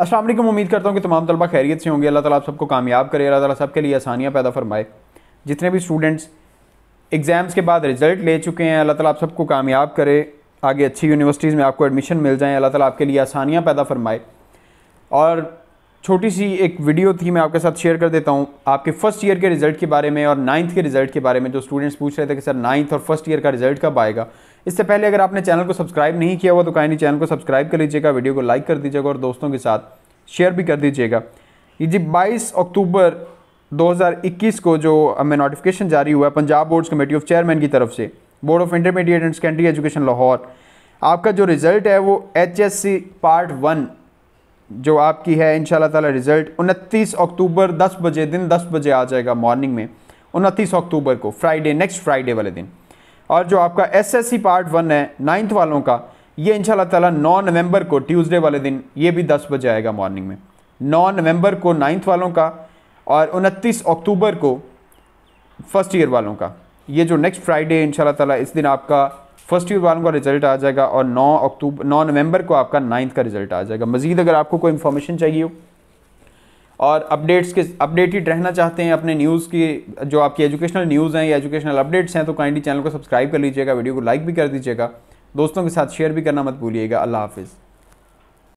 असलम उम्मीद करता हूँ कि तमाम तलबा खैरियत से होंगे अल्लाह ताला आप सबको कामयाब करे अल्लाह ताला सबके लिए आसानियाँ पैदा फरमाए जितने भी स्टूडेंट्स एग्ज़ाम्स के बाद रिज़ल्ट ले चुके हैं अल्लाह ताला आप सबको कामयाब करे आगे अच्छी यूनिवर्सिटीज़ में आपको एडमिशन मिल जाए अल्लाह ताला आपके लिए आसानियाँ पैदा फरमाए और छोटी सी एक वीडियो थी मैं आपके साथ शेयर कर देता हूँ आपके फर्स्ट ईयर के रिजल्ट के बारे में और नाइन्थ के रिजल्ट के बारे में जो स्टूडेंट्स पूछ रहे थे कि सर नाइन्थ और फर्स्ट ईयर का रिजल्ट कब आएगा इससे पहले अगर आपने चैनल को सब्सक्राइब नहीं किया हुआ तो कहानी चैनल को सब्सक्राइब कर लीजिएगा वीडियो को लाइक कर दीजिएगा और दोस्तों के साथ शेयर भी कर दीजिएगा ये जी बाईस अक्टूबर 2021 को जो हमें नोटिफिकेशन जारी हुआ है Punjab boards committee of chairman की तरफ से board of intermediate and secondary education Lahore आपका जो रिज़ल्ट है वो एच पार्ट वन जो आपकी है इन ताला रिज़ल्ट 29 अक्टूबर 10 बजे दिन 10 बजे आ जाएगा मॉर्निंग में 29 अक्टूबर को फ्राइडे नेक्स्ट फ्राइडे वाले दिन और जो आपका एसएससी पार्ट वन है नाइन्थ वालों का ये इन ताला 9 नवंबर को ट्यूसडे वाले दिन ये भी 10 बजे आएगा मॉर्निंग में 9 नवंबर को नाइन्थ वालों का और उनतीस अक्टूबर को फर्स्ट ईयर वालों का ये जो नेक्स्ट फ्राइडे इन ताला इस दिन आपका फर्स्ट ईयर वालों का रिजल्ट आ जाएगा और 9 अक्टूबर 9 नवंबर को आपका नाइन्थ का रिजल्ट आ जाएगा मजीद अगर आपको कोई इन्फॉर्मेशन चाहिए हो और अपडेट्स के अपडेटेड रहना चाहते हैं अपने न्यूज़ की जो आपकी एजुकेशनल न्यूज़ हैं या एजुकेशनल अपडेट्स हैं तो काइंडली चैनल को सब्सक्राइब कर लीजिएगा वीडियो को लाइक भी कर दीजिएगा दोस्तों के साथ शेयर भी करना मत भूलिएगा अल्लाह हाफिज़